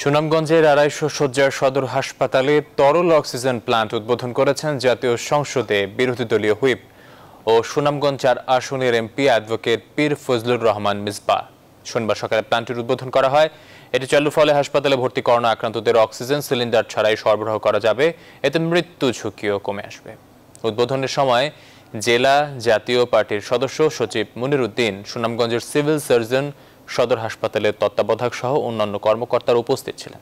সুনামগঞ্জের আড়াইশো শয্যার সদর হাসপাতালে তরল অক্সিজেন প্লান্ট উদ্বোধন করেছেন জাতীয় সংসদে বিরোধী দলীয় হুইপ ও সুনামগঞ্জ চার আসনের এমপি অ্যাডভোকেট পীর ফজলুর রহমান মিসবা শনিবার সকালে প্লান্টটির উদ্বোধন করা হয় এটি চালু ফলে হাসপাতালে ভর্তি করোনা আক্রান্তদের অক্সিজেন সিলিন্ডার ছাড়াই সরবরাহ করা যাবে এতে মৃত্যু ঝুঁকিও কমে আসবে উদ্বোধনের সময় জেলা জাতীয় পার্টির সদস্য সচিব মুনির উদ্দিন সুনামগঞ্জের সিভিল সার্জন সদর হাসপাতালের তত্ত্বাবধায়ক সহ অন্যান্য কর্মকর্তারা উপস্থিত ছিলেন